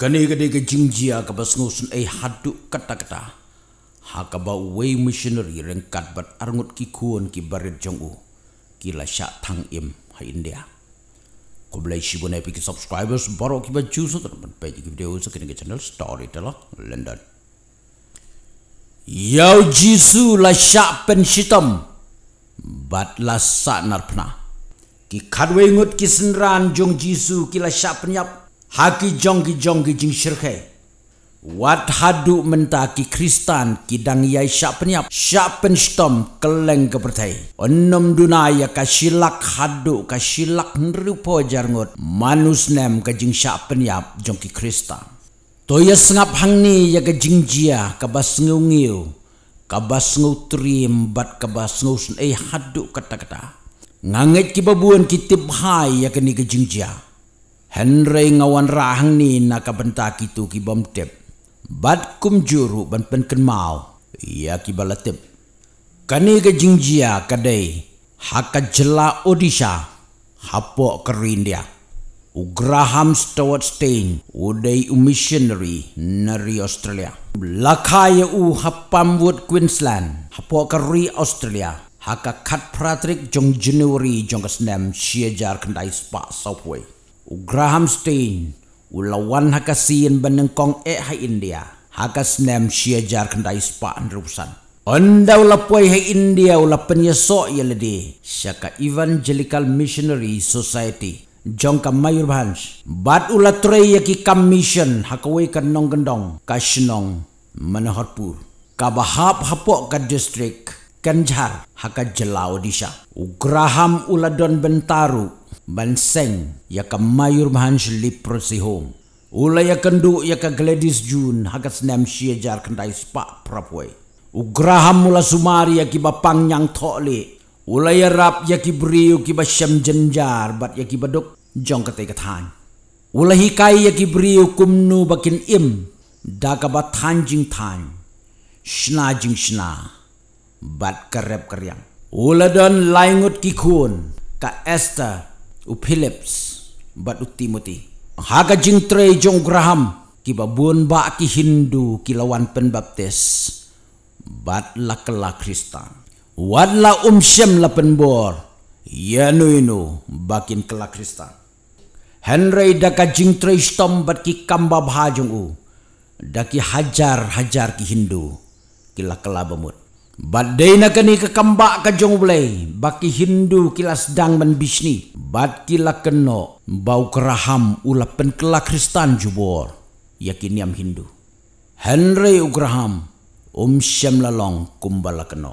Kani kade ke jingjia ke basngusun ai haduk kata-kata. haka ke way missionary rengkat bat arngut ki kuon ki barit jongu. kila syak tang im ha India. Ko belai shibu nepi ki subscribers baru ki bat juso terpun page ki video sekini ke channel telah London. Yau jisu la syak pen shitam. Bat la sak narpna. Ki kadwe ngut ki senran jong jisu ki syak penyap Haki jongki jongki jing syirkai. Wat hadu menta ki kristan ki dang yai syak penyap. Syak penstom keleng kepertai. Onom dunaya ka silak hadu ka silak nerupo jarngut. Manus nem ka jing syak penyap jongki kristan. Toya sengap hang ni ya ka jing jia ka bas ngungiu. Ka bas ngutrim bat ka bas ngusun eh hadu kata-kata. ngangit ki babuan ki tibhai ya ka ni ka jing jia. Henry ngawan rahang ni nak benta kita ki bom tep. Bat kum juru ban pen ken mau. Ya ki balatep. Kani ke jingjia kadai. Haka jela Odisha. hapok ke Rindia. U Graham Stewart Stein. Udai u missionary nari Australia. Lakai u hapam wood Queensland. hapok ke Australia. Haka Kat Patrick jong Januari jong kesenam. Sia jar kendai spa Southway. U Graham Stein ulawan hakasin benengkong e hai India hakas nem sia jar kendai spa andrusan onda ulapoi hai India ulapen yeso yeledi saka evangelical missionary society Jongka Mayur Bhans Bat ula trey yaki commission Hakawai ka nong gendong Ka shenong Manoharpur Ka bahap hapok ka district Kanjar Haka jela Odisha Ugraham ula don bentaruk Banseng ya ka mayur mahan shli prosihong. Ula ya kendo ya ka Gladys June hagas nam siajar jar kendai spa prapoy. Ugraham mula sumari ya ki bapang yang tokli. Ula ya rap ya ki briyu ki jenjar bat ya ki baduk jong katai katan. Ula hikai ya ki kumnu bakin im daga ba tanjing tan. Shna jing shna bat kerap keriang. Ula don laingut kikun, kun ka Esther u Phillips bat u Timothy. Haga jing trey jong Graham kiba buon ba ki Hindu kilawan pen baptis bat la Krista, Kristan. Wad la umsem la pen bor yanu inu bakin kala Krista. Henry daka jing trey stom bat ki kamba bahajong u daki hajar hajar ki Hindu kila kala bemut. Badai na ni ka kamba ka jong blai baki hindu kila sedang menbisni, bisni bat kila keno bau keraham ula pen kristan jubor yakin yam hindu Henry Ugraham um syam lalong kumbala lah keno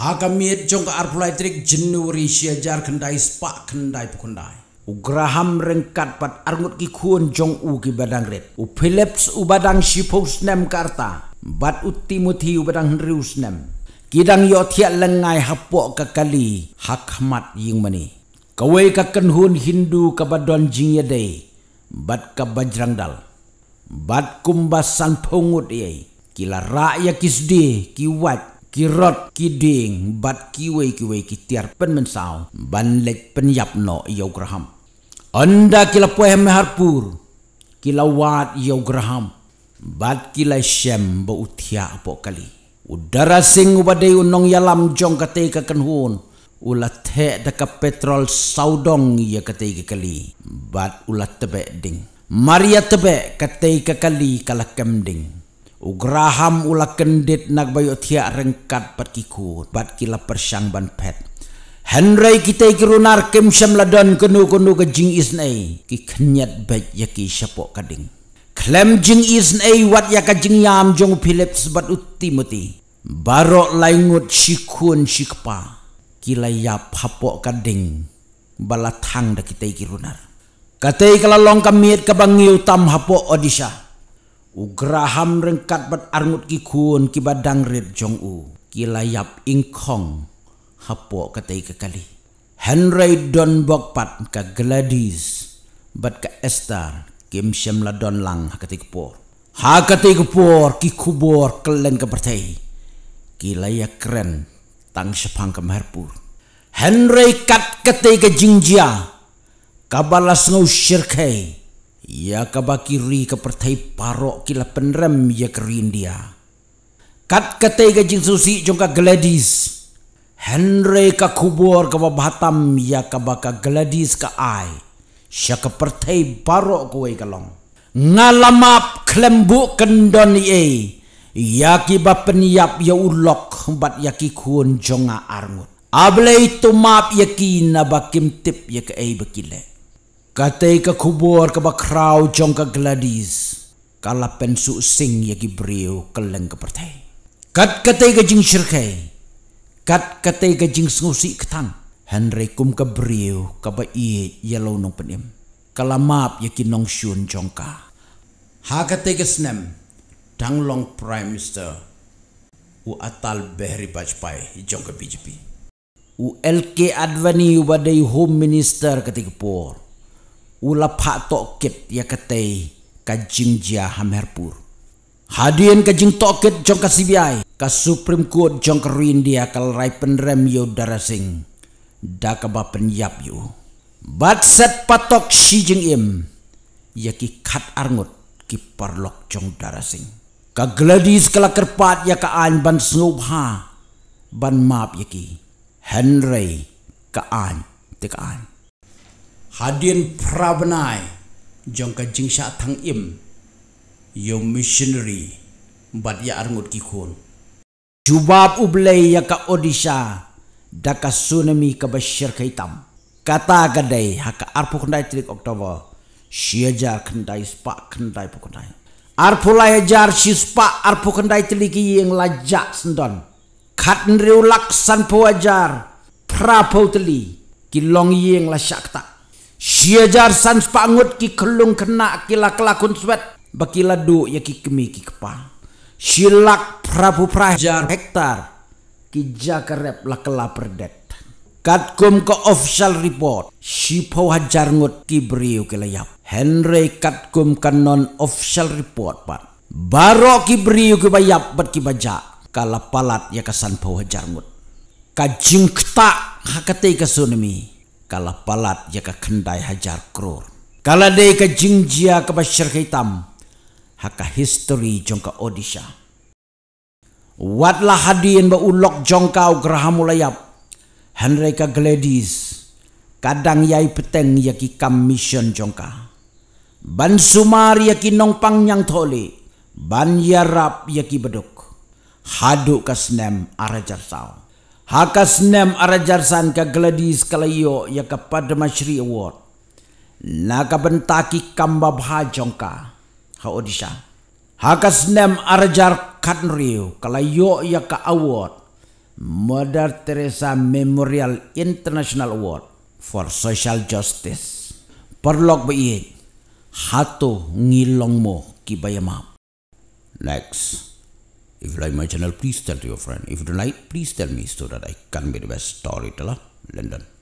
ha kami jong ka arplai trik jenuri syajar kendai spak kendai pukundai Ugraham rengkat pat arngut ki kuon jong u ki badang red u Philips u badang shipos nem karta Bad u Timothy u badang Henry usnem. nem kidang yo thiat lengai hapok ke kali hakmat ying mani kawai ka kenhun hindu ka badon jing ye dei bat ka bajrang dal bat kumba san pungut ye kila rakyat kisdi kiwat kirot kiding bat kiwei kiwei kitiar pen mensau ban lek pen yap no yo graham anda kila poe harpur, kila wat yo graham bat kila shem ba utia apok kali Udara sing ubadai unong yalam jong katai ka kenhun. Ula tek daka petrol saudong ia katai ka kali. Bat ula tebek ding. Maria tebek katai ka kali kalakem ding. Ugraham ula kendit nak bayo tiak rengkat pat kikut. Bat kila persyang ban pet. Henry kita ikirunar kem syam ladan kenu-kenu ke jing isnei. Kikenyat baik yaki syapok kading. Lem jing isn nei wat ya ka jing yam jong Philips bat utimuti. Baro laingut shikun shikpa. Kila ya phapok ka ding. Bala thang da kitai ki runar. Katai kala long ka miet ka bangi utam hapo Odisha. Ugraham rengkat bat armut ki kun ki badang red jong u. Kila yap ingkong hapo katai ka kali. Henry pat ka Gladys bat ka Esther kim shem la don lang hakati por hakati por ki kubor kelen ke pertai ki laya kren tang sepang ke merpur henry kat kete ke jingjia kabalas ngau syirkai ya kabakiri ke pertai parok ki la penrem ya kerindia kat kete ke jing susi jongka gladis Henry ka kubur ka babhatam ya ka baka gladis ka ai sya kepertai barok kuai kalong. Ngalamap klembu kendon ye, yaki bapeniap ya ulok bat yaki kuon jonga armut. Able itu map yaki nabakim bakim tip yaki ei bekile. Katai ke kubur ke bakrau jong ke gladis. Kala pensu sing yaki brio keleng kepertai. Kat katai ke jing syirkai. Kat katai ke jing sengusik ketang. Henry Kum briu kaba baik ya nong penim kalamap yakin nong syun jongka haga tegesnem dang long prime minister u atal behri bajpai jongka BJP u LK Advani u badai home minister ketika por u lapak tokit ya ketai kajing jia hamherpur hadian kajing tokit jongka CBI ka supreme court jongka rindia kal rai pendrem yo darasing dakaba penyap yu bat set patok si jeng im ya ki kat arngut ki parlok jong darasing ka gladis kala kerpat ya ka an ban snub ha ban map ya ki henry ka an te ka an hadien prabnai jong ka jing sha thang im yo missionary bat ya arngut ki khon jubab ublei ya ka odisha daka tsunami ka bashir ka hitam. Kata gadai haka arpu kandai tirik Oktober. Shia jar kandai spa kandai pu kandai. Arpu lai jar shi spa arpu kandai tirik yang lajak sendon. Katn riu laksan pu ajar. Prapau tili. Kilong yang lajak tak. Shia jar san spa ngut ki kelung kena kila kelakun swet. Bakila du ya ki kemi ki kepa. Shilak prapu prajar hektar kija kerep la kela perdet. Katkum ke official report, si pau hajar ngut kibriu ke layap. Henry katkum ke non official report pat. Baro kibriu ke bayap bat kibaja, kala palat ya kesan pau hajar ngut. Kajing ketak hakati ke sunami, kala palat ya ke kendai hajar krur. Kala dey ke jingjia ke basyar ke hitam, haka history jongka odisha. Watlah hadin ba ulok jongkau gerahamu layap. Henry ka gladis. Kadang yai peteng yaki kam mission jongka. Ban sumar yaki nong pang nyang tole. Ban yarap yaki beduk. Haduk ka snem arajar sao. Haka snem arajar san ka gladis kalayo yaka padma shri award. Naka bentaki kam babha jongka. Ha odisha. Hakas nem arjar kanriu kalayo ya ka award Mother Teresa Memorial International Award for Social Justice. Perlok ba iye? Hato ngilong mo kibayama. Next. If you like my channel, please tell to your friend. If you don't like, please tell me so that I can be the best storyteller. London.